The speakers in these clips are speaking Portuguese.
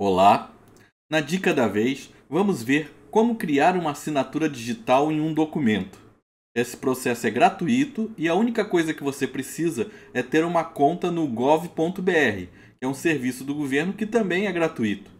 Olá! Na dica da vez, vamos ver como criar uma assinatura digital em um documento. Esse processo é gratuito e a única coisa que você precisa é ter uma conta no gov.br, que é um serviço do governo que também é gratuito.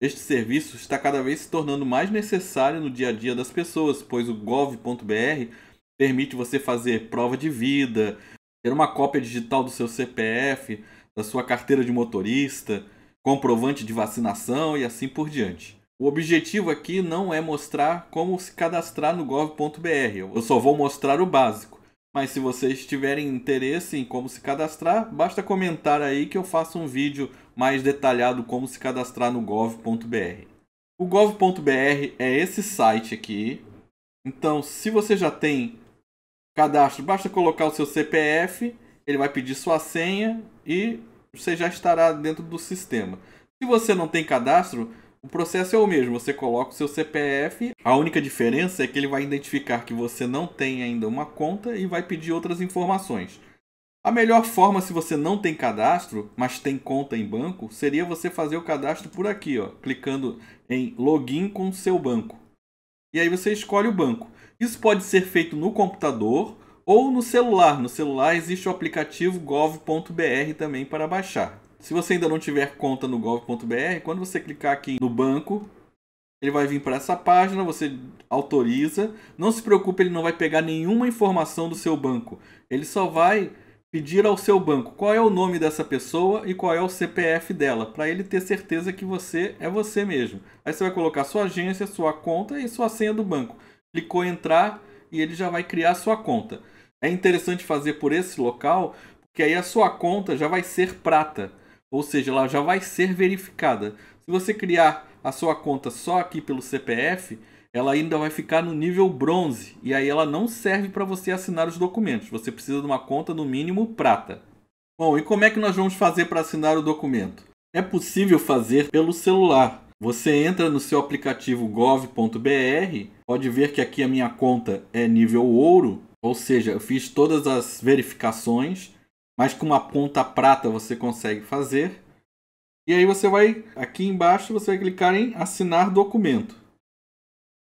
Este serviço está cada vez se tornando mais necessário no dia a dia das pessoas, pois o gov.br permite você fazer prova de vida, ter uma cópia digital do seu CPF, da sua carteira de motorista comprovante de vacinação e assim por diante. O objetivo aqui não é mostrar como se cadastrar no gov.br, eu só vou mostrar o básico. Mas se vocês tiverem interesse em como se cadastrar, basta comentar aí que eu faço um vídeo mais detalhado como se cadastrar no gov.br. O gov.br é esse site aqui. Então, se você já tem cadastro, basta colocar o seu CPF, ele vai pedir sua senha e você já estará dentro do sistema. Se você não tem cadastro, o processo é o mesmo, você coloca o seu CPF, a única diferença é que ele vai identificar que você não tem ainda uma conta e vai pedir outras informações. A melhor forma, se você não tem cadastro, mas tem conta em banco, seria você fazer o cadastro por aqui, ó, clicando em login com seu banco. E aí você escolhe o banco. Isso pode ser feito no computador ou no celular. No celular existe o aplicativo gov.br também para baixar. Se você ainda não tiver conta no gov.br, quando você clicar aqui no banco, ele vai vir para essa página, você autoriza. Não se preocupe, ele não vai pegar nenhuma informação do seu banco. Ele só vai pedir ao seu banco qual é o nome dessa pessoa e qual é o CPF dela, para ele ter certeza que você é você mesmo. Aí você vai colocar sua agência, sua conta e sua senha do banco. Clicou em entrar e ele já vai criar sua conta. É interessante fazer por esse local, porque aí a sua conta já vai ser prata, ou seja, ela já vai ser verificada. Se você criar a sua conta só aqui pelo CPF, ela ainda vai ficar no nível bronze e aí ela não serve para você assinar os documentos. Você precisa de uma conta no mínimo prata. Bom, e como é que nós vamos fazer para assinar o documento? É possível fazer pelo celular. Você entra no seu aplicativo gov.br, pode ver que aqui a minha conta é nível ouro ou seja, eu fiz todas as verificações, mas com uma ponta prata você consegue fazer. E aí você vai aqui embaixo, você vai clicar em assinar documento.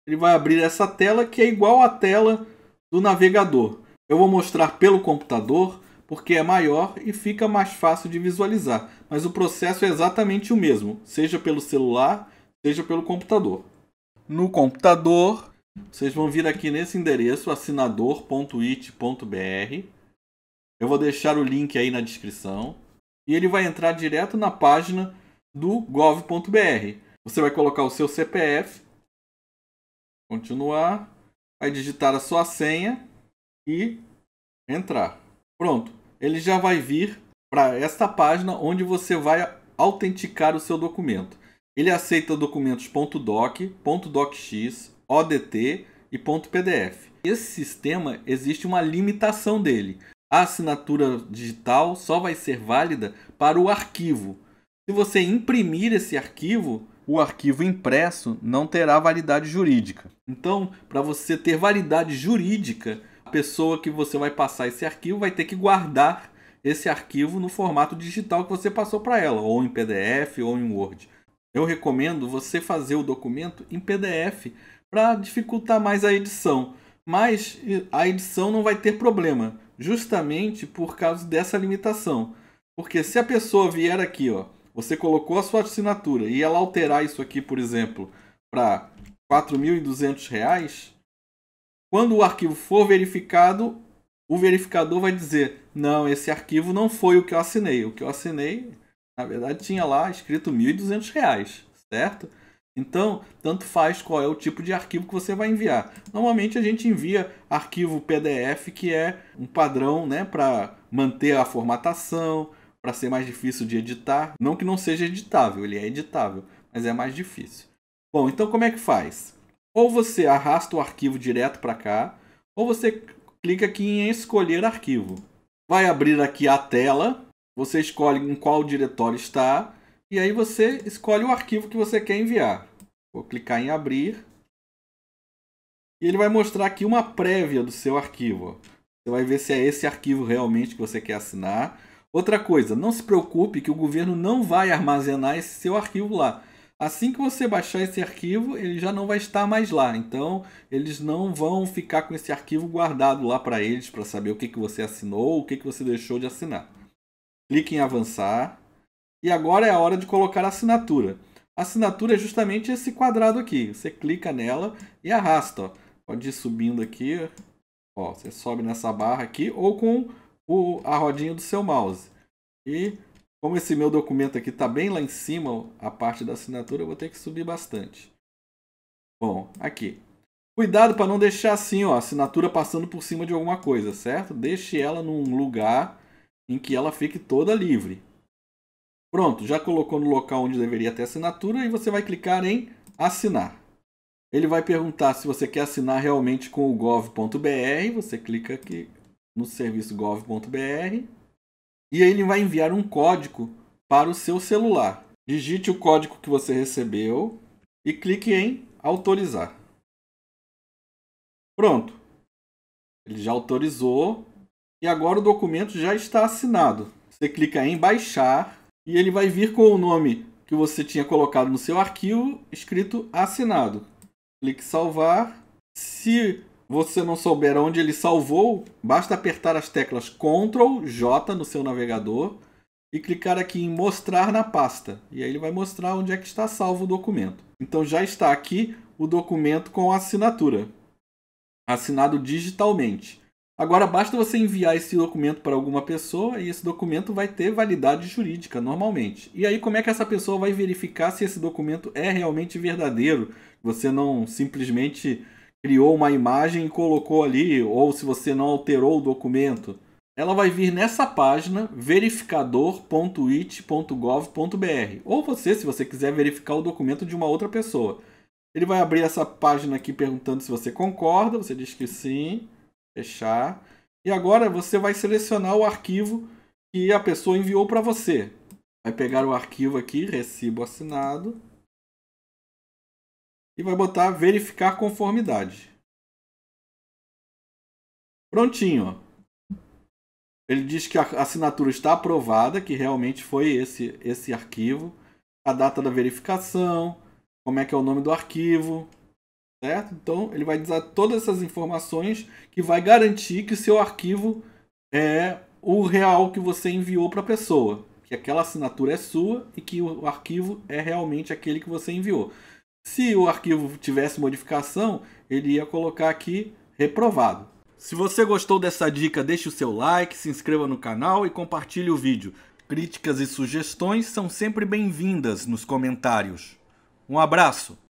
Ele vai abrir essa tela que é igual à tela do navegador. Eu vou mostrar pelo computador porque é maior e fica mais fácil de visualizar, mas o processo é exatamente o mesmo, seja pelo celular, seja pelo computador. No computador, vocês vão vir aqui nesse endereço, assinador.it.br. Eu vou deixar o link aí na descrição. E ele vai entrar direto na página do gov.br. Você vai colocar o seu CPF, continuar, vai digitar a sua senha e entrar. Pronto, ele já vai vir para esta página onde você vai autenticar o seu documento. Ele aceita documentos .doc, .docx, ODT e .pdf. Esse sistema existe uma limitação dele. A assinatura digital só vai ser válida para o arquivo. Se você imprimir esse arquivo, o arquivo impresso não terá validade jurídica. Então, para você ter validade jurídica, a pessoa que você vai passar esse arquivo vai ter que guardar esse arquivo no formato digital que você passou para ela, ou em PDF ou em Word. Eu recomendo você fazer o documento em PDF para dificultar mais a edição. Mas a edição não vai ter problema, justamente por causa dessa limitação. Porque se a pessoa vier aqui, ó, você colocou a sua assinatura e ela alterar isso aqui, por exemplo, para R$ 4.200, quando o arquivo for verificado, o verificador vai dizer: "Não, esse arquivo não foi o que eu assinei. O que eu assinei, na verdade, tinha lá escrito R$ 1.200", certo? Então, tanto faz qual é o tipo de arquivo que você vai enviar. Normalmente a gente envia arquivo PDF, que é um padrão né, para manter a formatação, para ser mais difícil de editar. Não que não seja editável, ele é editável, mas é mais difícil. Bom, então como é que faz? Ou você arrasta o arquivo direto para cá, ou você clica aqui em escolher arquivo. Vai abrir aqui a tela, você escolhe em qual diretório está, e aí você escolhe o arquivo que você quer enviar. Vou clicar em abrir. E ele vai mostrar aqui uma prévia do seu arquivo. Você vai ver se é esse arquivo realmente que você quer assinar. Outra coisa, não se preocupe que o governo não vai armazenar esse seu arquivo lá. Assim que você baixar esse arquivo, ele já não vai estar mais lá. Então, eles não vão ficar com esse arquivo guardado lá para eles, para saber o que, que você assinou, o que, que você deixou de assinar. Clique em avançar. E agora é a hora de colocar a assinatura. A assinatura é justamente esse quadrado aqui. Você clica nela e arrasta. Ó. Pode ir subindo aqui. Ó, você sobe nessa barra aqui ou com o, a rodinha do seu mouse. E como esse meu documento aqui está bem lá em cima, a parte da assinatura, eu vou ter que subir bastante. Bom, aqui. Cuidado para não deixar assim, ó, a assinatura passando por cima de alguma coisa, certo? Deixe ela num lugar em que ela fique toda livre. Pronto, já colocou no local onde deveria ter assinatura e você vai clicar em assinar. Ele vai perguntar se você quer assinar realmente com o gov.br, você clica aqui no serviço gov.br e ele vai enviar um código para o seu celular. Digite o código que você recebeu e clique em autorizar. Pronto. Ele já autorizou e agora o documento já está assinado. Você clica em baixar e ele vai vir com o nome que você tinha colocado no seu arquivo escrito assinado. Clique salvar. Se você não souber onde ele salvou, basta apertar as teclas Ctrl J no seu navegador e clicar aqui em mostrar na pasta. E aí ele vai mostrar onde é que está salvo o documento. Então já está aqui o documento com a assinatura, assinado digitalmente. Agora basta você enviar esse documento para alguma pessoa e esse documento vai ter validade jurídica normalmente. E aí como é que essa pessoa vai verificar se esse documento é realmente verdadeiro? Você não simplesmente criou uma imagem e colocou ali, ou se você não alterou o documento. Ela vai vir nessa página verificador.it.gov.br. Ou você, se você quiser verificar o documento de uma outra pessoa. Ele vai abrir essa página aqui perguntando se você concorda, você diz que sim. Fechar. E agora você vai selecionar o arquivo que a pessoa enviou para você. Vai pegar o arquivo aqui, recibo assinado. E vai botar verificar conformidade. Prontinho. Ele diz que a assinatura está aprovada, que realmente foi esse, esse arquivo. A data da verificação, como é que é o nome do arquivo, certo? Então ele vai usar todas essas informações que vai garantir que o seu arquivo é o real que você enviou para a pessoa, que aquela assinatura é sua e que o arquivo é realmente aquele que você enviou. Se o arquivo tivesse modificação, ele ia colocar aqui reprovado. Se você gostou dessa dica, deixe o seu like, se inscreva no canal e compartilhe o vídeo. Críticas e sugestões são sempre bem-vindas nos comentários. Um abraço!